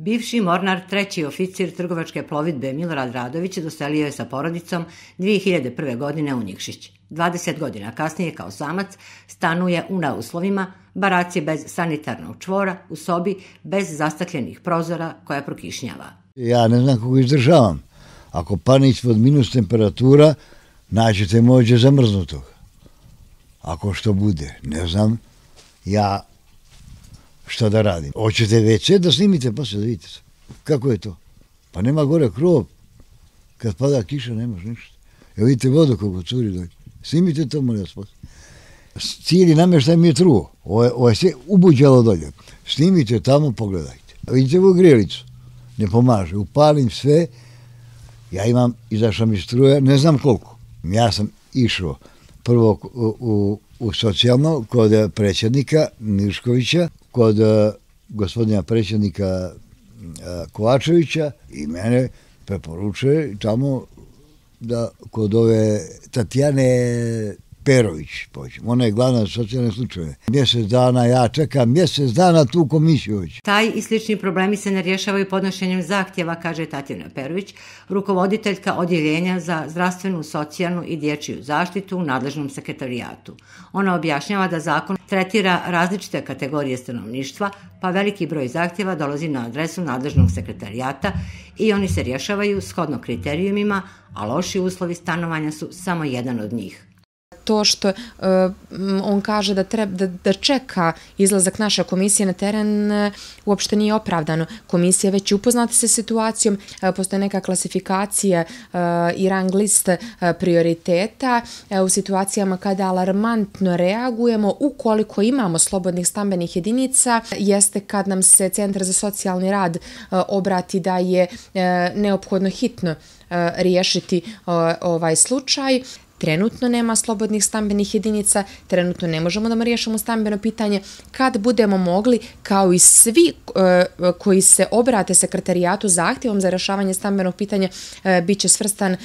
Bivši mornar, treći oficir trgovačke plovidbe Milorad Radović doselio je sa porodicom 2001. godine u Nikšić. 20 godina kasnije kao samac stanuje u neuslovima, barac je bez sanitarnog čvora, u sobi bez zastakljenih prozora koja prokišnjava. Ja ne znam kako izdržavam. Ako panić pod minus temperatura, naćete mođe zamrznutog. Ako što bude, ne znam. Ja што да радим. Очите вече да снимите, па се да видите. Како е тоа? Па нема горе кров. Кад пада киша, немаш ништо. Ја видите вода колку цури дојде. Снимите тоа, моля вас. Цели намештај ми е труо. Ова, ова се убуджало дојде. Снимите таму, погледајте. А видите во грелицу. Не помаже. Упалим све. Ја имам, изашла ми струја, не знам колку. Ја сам ишо прво у, у, у социјално код пречедника Миршковиќа kod e, gospodina predsjednika uh, Kovačevića i mene preporučuje tamo da kod ove Tatjane Perović, pođem. Ona je glavna za socijalne Mjesec dana ja čekam, mjesec dana tu komisiju već. Taj i slični problemi se ne rješavaju podnošenjem zahtjeva, kaže Tatjana Perović, rukovoditeljka Odjeljenja za zdravstvenu, socijalnu i dječju zaštitu u nadležnom sekretarijatu. Ona objašnjava da zakon tretira različite kategorije stanovništva, pa veliki broj zahtjeva dolazi na adresu nadležnog sekretarijata i oni se rješavaju shodno kriterijumima, a loši uslovi stanovanja su samo jedan od njih to što e, on kaže da treba da, čeka izlazak naše komisije na teren uh, uopšte nije opravdano. Komisija već je upoznata sa situacijom, uh, postoje neka klasifikacija i rang list prioriteta u situacijama kada alarmantno reagujemo ukoliko imamo slobodnih stambenih jedinica, jeste kad nam se Centar za socijalni rad obrati da je neophodno hitno riješiti ovaj slučaj trenutno nema slobodnih stambenih jedinica, trenutno ne možemo da rješamo stambeno pitanje. Kad budemo mogli, kao i svi eh, koji se obrate sekretarijatu zahtjevom za rešavanje stambenog pitanja, eh, bit će svrstan eh,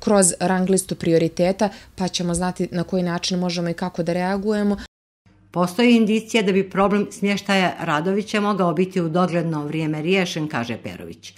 kroz ranglistu prioriteta, pa ćemo znati na koji način možemo i kako da reagujemo. Postoji indicija da bi problem smještaja Radovića mogao biti u dogledno vrijeme riješen, kaže Perović.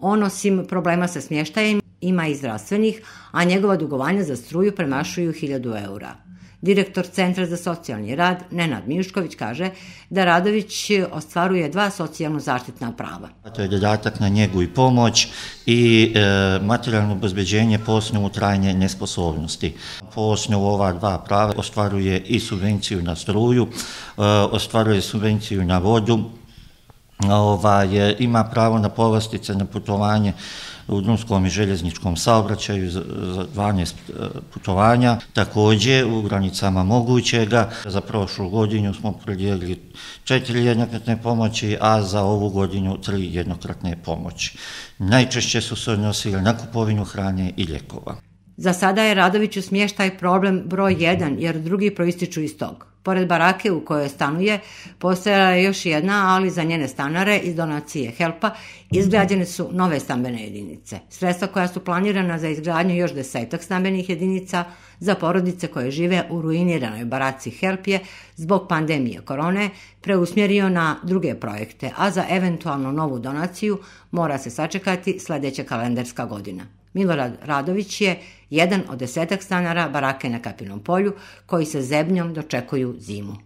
On osim problema sa smještajem ima i zdravstvenih, a njegova dugovanja za struju premašuju 1000 eura. Direktor Centra za socijalni rad, Nenad Mijušković, kaže da Radović ostvaruje dva socijalno zaštitna prava. To je dodatak na njegu i pomoć i e, materijalno obezbeđenje po osnovu trajanje nesposobnosti. Po osnovu ova dva prava ostvaruje i subvenciju na struju, e, ostvaruje subvenciju na vodu, ovaj, ima pravo na povastice na putovanje u drumskom i željezničkom saobraćaju za 12 eh, putovanja. Takođe, u granicama mogućega, za prošlu godinu smo predijeli četiri jednokratne pomoći, a za ovu godinu tri jednokratne pomoći. Najčešće su se odnosili na kupovinu hrane i ljekova. Za sada je Radoviću smještaj problem broj 1, jer drugi proističu iz toga. Pored barake u kojoj stanuje, postojala je još jedna, ali za njene stanare iz donacije Helpa izgrađene su nove stambene jedinice. Sredstva koja su planirana za izgradnju još desetak stambenih jedinica za porodice koje žive u ruiniranoj baraci Help je zbog pandemije korone preusmjerio na druge projekte, a za eventualno novu donaciju mora se sačekati sljedeća kalendarska godina. Milorad Radović je jedan od desetak stanara barake na Kapinom polju koji sa zebnjom dočekuju zimu.